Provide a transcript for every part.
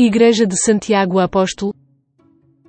Igreja de Santiago Apóstolo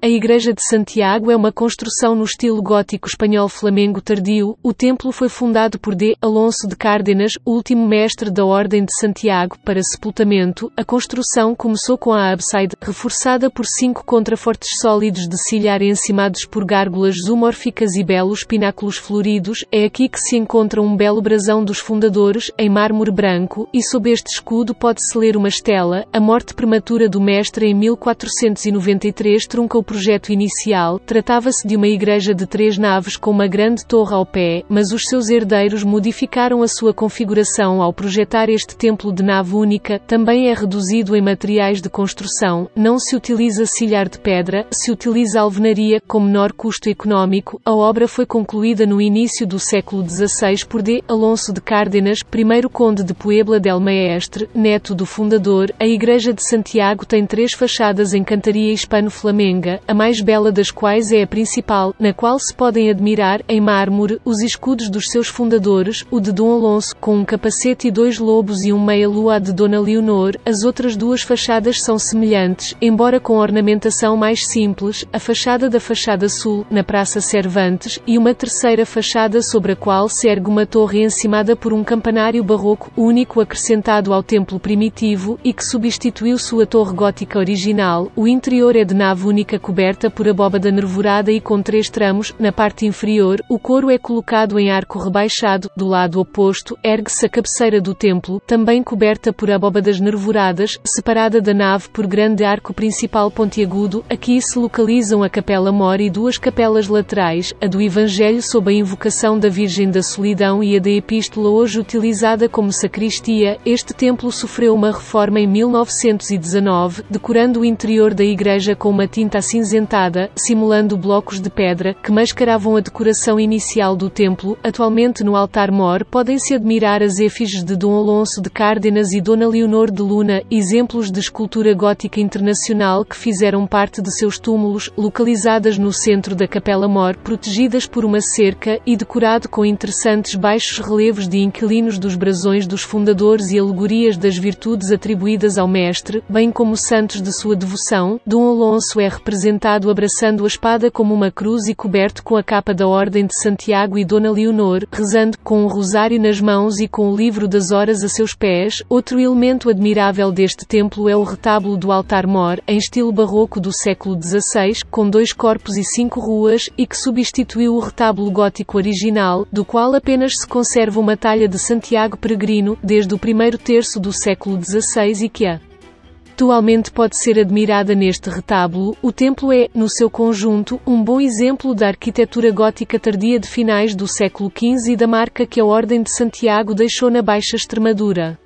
a Igreja de Santiago é uma construção no estilo gótico espanhol flamengo tardio. O templo foi fundado por D. Alonso de Cárdenas, último mestre da Ordem de Santiago, para sepultamento. A construção começou com a abside, reforçada por cinco contrafortes sólidos de silhar encimados por gárgulas zoomórficas e belos pináculos floridos. É aqui que se encontra um belo brasão dos fundadores, em mármore branco, e sob este escudo pode-se ler uma estela. A morte prematura do mestre em 1493 truncou projeto inicial, tratava-se de uma igreja de três naves com uma grande torre ao pé, mas os seus herdeiros modificaram a sua configuração ao projetar este templo de nave única, também é reduzido em materiais de construção, não se utiliza silhar de pedra, se utiliza alvenaria, com menor custo económico. A obra foi concluída no início do século XVI por D. Alonso de Cárdenas, primeiro conde de Puebla del Maestre, neto do fundador. A igreja de Santiago tem três fachadas em cantaria hispano-flamenga, a mais bela das quais é a principal, na qual se podem admirar, em mármore, os escudos dos seus fundadores, o de Dom Alonso, com um capacete e dois lobos e um meia-lua de Dona Leonor, as outras duas fachadas são semelhantes, embora com ornamentação mais simples, a fachada da fachada sul, na Praça Cervantes, e uma terceira fachada sobre a qual se ergue uma torre encimada por um campanário barroco, único acrescentado ao templo primitivo, e que substituiu sua torre gótica original, o interior é de nave única coberta por abóbada nervurada e com três tramos, na parte inferior, o coro é colocado em arco rebaixado, do lado oposto, ergue-se a cabeceira do templo, também coberta por abóbadas nervuradas separada da nave por grande arco principal pontiagudo, aqui se localizam a capela mor e duas capelas laterais, a do Evangelho sob a invocação da Virgem da Solidão e a da Epístola hoje utilizada como sacristia, este templo sofreu uma reforma em 1919, decorando o interior da igreja com uma tinta assim acinzentada, simulando blocos de pedra que mascaravam a decoração inicial do templo. Atualmente no altar-mor podem-se admirar as efígies de Dom Alonso de Cárdenas e Dona Leonor de Luna, exemplos de escultura gótica internacional que fizeram parte de seus túmulos, localizadas no centro da capela-mor, protegidas por uma cerca e decorado com interessantes baixos relevos de inquilinos dos brasões dos fundadores e alegorias das virtudes atribuídas ao mestre, bem como santos de sua devoção. Dom Alonso é representado Sentado abraçando a espada como uma cruz e coberto com a capa da Ordem de Santiago e Dona Leonor, rezando, com um rosário nas mãos e com o livro das horas a seus pés. Outro elemento admirável deste templo é o retábulo do altar-mor, em estilo barroco do século XVI, com dois corpos e cinco ruas, e que substituiu o retábulo gótico original, do qual apenas se conserva uma talha de Santiago Peregrino, desde o primeiro terço do século XVI e que a atualmente pode ser admirada neste retábulo, o templo é, no seu conjunto, um bom exemplo da arquitetura gótica tardia de finais do século XV e da marca que a Ordem de Santiago deixou na Baixa Extremadura.